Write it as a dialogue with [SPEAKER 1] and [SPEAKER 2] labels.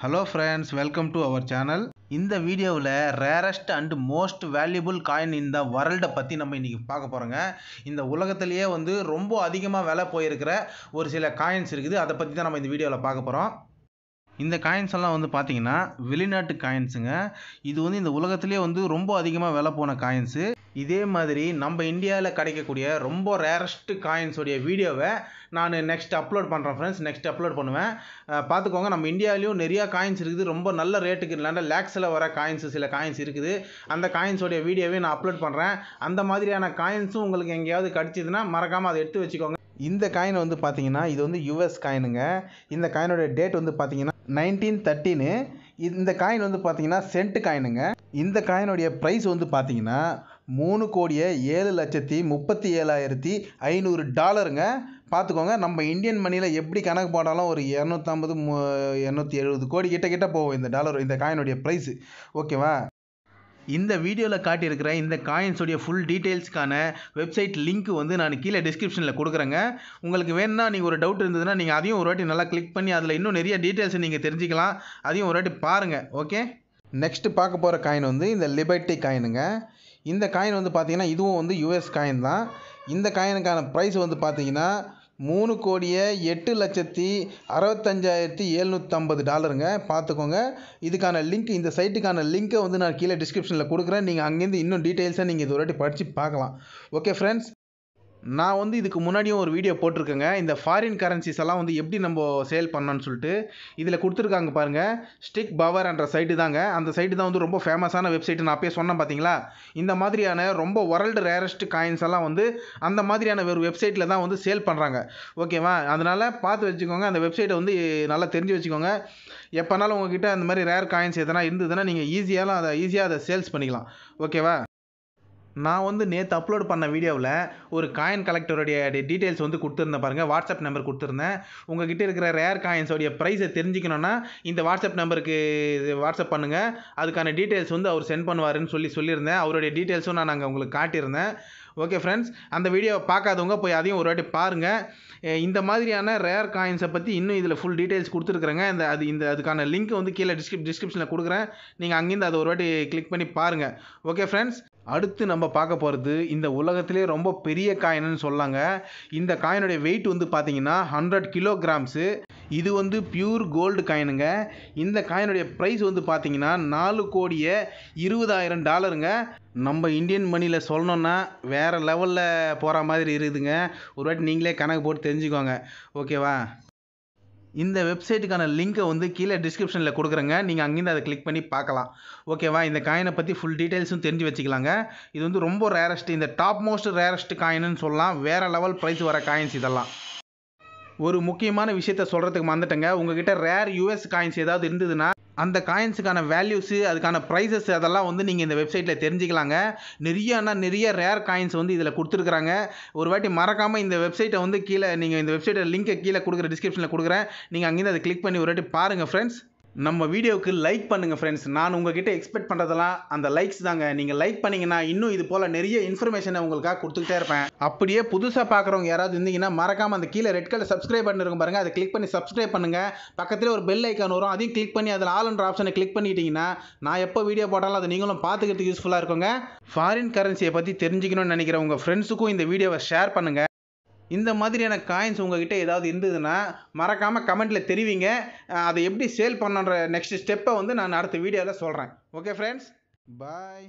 [SPEAKER 1] hello friends welcome to our channel இந்த வீடியோவில் rarest and most valuable coin in the வேர்ல்டை பற்றி நம்ம இன்றைக்கி பார்க்க போகிறோங்க இந்த உலகத்திலேயே வந்து ரொம்ப அதிகமாக விலை போயிருக்கிற ஒரு சில காயின்ஸ் இருக்குது அதை பற்றி தான் நம்ம இந்த வீடியோவில் பார்க்க போகிறோம் இந்த காயின்ஸ் எல்லாம் வந்து பார்த்தீங்கன்னா வெளிநாட்டு காயின்ஸுங்க இது வந்து இந்த உலகத்துலேயே வந்து ரொம்ப அதிகமாக விலை போன காயின்ஸு இதே மாதிரி நம்ம இந்தியாவில் கிடைக்கக்கூடிய ரொம்ப ரேரஸ்ட் காயின்ஸோடைய வீடியோவை நான் நெக்ஸ்ட் அப்லோட் பண்ணுறேன் ஃப்ரெண்ட்ஸ் நெக்ஸ்ட் அப்லோட் பண்ணுவேன் பார்த்துக்கோங்க நம்ம இந்தியாவிலையும் நிறையா காயின்ஸ் இருக்குது ரொம்ப நல்ல ரேட்டுக்கு இல்லாண்ட லேக்ஸில் வர காயின்ஸு சில காயின்ஸ் இருக்குது அந்த காயின்ஸோடைய வீடியோவே நான் அப்லோட் பண்ணுறேன் அந்த மாதிரியான காயின்ஸும் உங்களுக்கு எங்கேயாவது கிடச்சிதுன்னா மறக்காமல் அதை எடுத்து வச்சுக்கோங்க இந்த காயின் வந்து பார்த்தீங்கன்னா இது வந்து யூஎஸ் காயினுங்க இந்த காயினோட டேட் வந்து பார்த்தீங்கன்னா நைன்டீன் தேர்ட்டின்னு இந்த காயின் வந்து பார்த்தீங்கன்னா சென்ட் காயினுங்க இந்த காயினுடைய ப்ரைஸ் வந்து பார்த்தீங்கன்னா மூணு கோடியே ஏழு லட்சத்தி முப்பத்தி ஏழாயிரத்தி ஐநூறு டாலருங்க பார்த்துக்கோங்க நம்ம இந்தியன் மணியில் எப்படி கணக்கு போட்டாலும் ஒரு இரநூத்தம்பது இரநூத்தி எழுபது கோடி கிட்ட கிட்ட போகும் இந்த டாலர் இந்த காயினுடைய ப்ரைஸு ஓகேவா இந்த வீடியோவில் காட்டியிருக்கிற இந்த காயின்ஸுடைய ஃபுல் டீட்டெயில்ஸ்க்கான வெப்சைட் லிங்க் வந்து நான் கீழே டிஸ்கிரிப்ஷனில் கொடுக்குறேங்க உங்களுக்கு வேணுன்னா நீங்கள் ஒரு டவுட் இருந்ததுன்னா நீங்கள் அதையும் ஒரு வாட்டி நல்லா கிளிக் பண்ணி அதில் இன்னும் நிறைய டீட்டெயில்ஸ் நீங்கள் தெரிஞ்சுக்கலாம் அதையும் ஒரு வாட்டி பாருங்கள் ஓகே நெக்ஸ்ட்டு பார்க்க போகிற காயின் வந்து இந்த லிபர்ட்டி காயினுங்க இந்த காயின் வந்து பார்த்திங்கன்னா இதுவும் வந்து யூஎஸ் காயின் தான் இந்த காயினுக்கான ப்ரைஸ் வந்து பார்த்திங்கன்னா மூணு கோடியே எட்டு லட்சத்தி அறுபத்தஞ்சாயிரத்தி ஏழ்நூற்றம்பது டாலருங்க பார்த்துக்கோங்க இதுக்கான லிங்க் இந்த சைட்டுக்கான லிங்க்கை வந்து நான் கீழே டிஸ்கிரிப்ஷனில் கொடுக்குறேன் நீங்கள் அங்கேருந்து இன்னும் டீட்டெயில்ஸாக நீங்கள் இது ஒரு வாட்டி படித்து பார்க்கலாம் ஓகே ஃப்ரெண்ட்ஸ் நான் வந்து இதுக்கு முன்னாடியும் ஒரு வீடியோ போட்டிருக்கேங்க இந்த ஃபாரின் கரன்சிஸ் எல்லாம் வந்து எப்படி நம்ம சேல் பண்ணோன்னு சொல்லிட்டு இதில் கொடுத்துருக்காங்க பாருங்கள் ஸ்டிக் பவர் என்ற சைட்டு தாங்க அந்த சைட்டு தான் வந்து ரொம்ப ஃபேமஸான வெப்சைட்டு நான் அப்பயே சொன்னேன் பார்த்தீங்களா இந்த மாதிரியான ரொம்ப வேர்ல்டு ரேரஸ்ட் காயின்ஸ் எல்லாம் வந்து அந்த மாதிரியான வெறும் வெப்சைட்டில் தான் வந்து சேல் பண்ணுறாங்க ஓகேவா அதனால் பார்த்து வச்சுக்கோங்க அந்த வெப்சைட்டை வந்து நல்லா தெரிஞ்சு வச்சுக்கோங்க எப்போனாலும் உங்ககிட்ட அந்த மாதிரி ரேர் காயின்ஸ் எதனா இருந்ததுன்னா நீங்கள் ஈஸியாலாம் அதை ஈஸியாக அதை சேல்ஸ் பண்ணிக்கலாம் ஓகேவா நான் வந்து நேற்று அப்லோட் பண்ண வீடியோவில் ஒரு காயின் கலெக்டருடைய டீட்டெயில்ஸ் வந்து கொடுத்துருந்தேன் பாருங்கள் வாட்ஸ்அப் நம்பர் கொடுத்துருந்தேன் உங்ககிட்ட இருக்கிற ரேர் காயின்ஸோடைய ப்ரைஸை தெரிஞ்சுக்கணுன்னா இந்த வாட்ஸ்அப் நம்பருக்கு வாட்ஸ்அப் பண்ணுங்கள் அதுக்கான டீட்டெயில்ஸ் வந்து அவர் சென்ட் பண்ணுவாருன்னு சொல்லி சொல்லியிருந்தேன் அவருடைய டீட்டெயில்ஸும் நான் நாங்கள் உங்களுக்கு காட்டியிருந்தேன் ஓகே ஃப்ரெண்ட்ஸ் அந்த வீடியோவை பார்க்காதவங்க போய் அதையும் ஒரு வாட்டி பாருங்கள் இந்த மாதிரியான ரேர் காயின்ஸை பற்றி இன்னும் இதில் ஃபுல் டீட்டெயில்ஸ் கொடுத்துருக்குறேங்க இந்த அது இந்த அதுக்கான லிங்க் வந்து கீழே டிஸ்கிரிப் டிஸ்கிரிப்ஷனில் கொடுக்குறேன் நீங்கள் அங்கேருந்து அதை ஒரு வாட்டி கிளிக் பண்ணி பாருங்கள் ஓகே ஃப்ரெண்ட்ஸ் அடுத்து நம்ம பார்க்க போகிறது இந்த உலகத்திலே ரொம்ப பெரிய காயின்னு சொல்லாங்க இந்த காயினுடைய வெயிட் வந்து பார்த்தீங்கன்னா ஹண்ட்ரட் கிலோகிராம்ஸு இது வந்து பியூர் கோல்டு காயினுங்க இந்த காயினுடைய ப்ரைஸ் வந்து பார்த்தீங்கன்னா நாலு கோடியே இருபதாயிரம் டாலருங்க நம்ம இந்தியன் மணியில் சொல்லணும்னா வேறு லெவலில் போகிற மாதிரி இருக்குதுங்க ஒரு வாட்டி நீங்களே கணக்கு போட்டு தெரிஞ்சுக்கோங்க ஓகேவா இந்த வெப்சைட்டுக்கான லிங்க்கை வந்து கீழே டிஸ்கிரிப்ஷனில் கொடுக்குறேங்க நீங்கள் அங்கேருந்து அதை கிளிக் பண்ணி பார்க்கலாம் ஓகேவா இந்த காயினை பற்றி ஃபுல் டீட்டெயில்ஸும் தெரிஞ்சு வச்சுக்கலாங்க இது வந்து ரொம்ப ரேரஸ்ட் இந்த டாப் மோஸ்ட் ரேரஸ்ட் காயின்னு சொல்லலாம் வேறு லெவல் ப்ரைஸ் வர காயின்ஸ் இதெல்லாம் ஒரு முக்கியமான விஷயத்த சொல்கிறதுக்கு உங்கள் உங்ககிட்ட ரேர் யூஎஸ் காயின்ஸ் ஏதாவது இருந்ததுன்னா அந்த காயின்ஸுக்கான வேல்யூஸு அதுக்கான ப்ரைஸஸ் அதெல்லாம் வந்து நீங்கள் இந்த வெப்சைட்டில் தெரிஞ்சுக்கலாங்க நிறையனா நிறைய ரேர் காயின்ஸ் வந்து இதில் கொடுத்துருக்குறாங்க ஒரு வாட்டி மறக்காமல் இந்த வெப்சைட்டை வந்து கீழே நீங்கள் இந்த வெப்சைட்டை லிங்க்கை கீழே கொடுக்குற டிஸ்கிரிப்ஷனில் கொடுக்குறேன் நீங்கள் அங்கேருந்து அதை கிளிக் பண்ணி ஒரு வாட்டி பாருங்கள் ஃப்ரெண்ட்ஸ் நம்ம வீடியோவுக்கு லைக் பண்ணுங்கள் ஃப்ரெண்ட்ஸ் நான் உங்ககிட்ட எக்ஸ்பெக்ட் பண்ணுறதெல்லாம் அந்த லைக்ஸ் தாங்க நீங்கள் லைக் பண்ணிங்கன்னா இன்னும் இது போல் நிறைய இன்ஃபர்மேஷனை உங்களுக்காக கொடுத்துக்கிட்டே இருப்பேன் அப்படியே புதுசாக பார்க்குறவங்க யாராவது இருந்தீங்கன்னா மறக்காமல் அந்த கீழே ரெட் கலர் சப்ஸ்கிரைப் பண்ணிருக்கும் பாருங்கள் அதை கிளிக் பண்ணி சப்ஸ்கிரைப் பண்ணுங்கள் பக்கத்தில் ஒரு பெல் ஐக்கான் வரும் அதையும் கிளிக் பண்ணி அதில் ஆல் அண்ட் ஆப்ஷனை கிளிக் பண்ணிட்டீங்கன்னா நான் எப்போ வீடியோ போட்டாலும் அதை நீங்களும் பார்த்துக்கிறதுக்கு யூஸ்ஃபுல்லாக இருக்குங்க ஃபாரின் கரன்சியை பற்றி தெரிஞ்சுக்கணும்னு நினைக்கிற உங்கள் ஃப்ரெண்ட்ஸுக்கும் இந்த வீடியோவை ஷேர் பண்ணுங்கள் இந்த மாதிரியான காயின்ஸ் உங்கள்கிட்ட ஏதாவது இருந்ததுன்னா மறக்காமல் கமெண்ட்டில் தெரிவிங்க அதை எப்படி சேல் பண்ணுன்ற நெக்ஸ்ட் ஸ்டெப்பை வந்து நான் அடுத்த வீடியோவில் சொல்கிறேன் ஓகே ஃப்ரெண்ட்ஸ் பாய்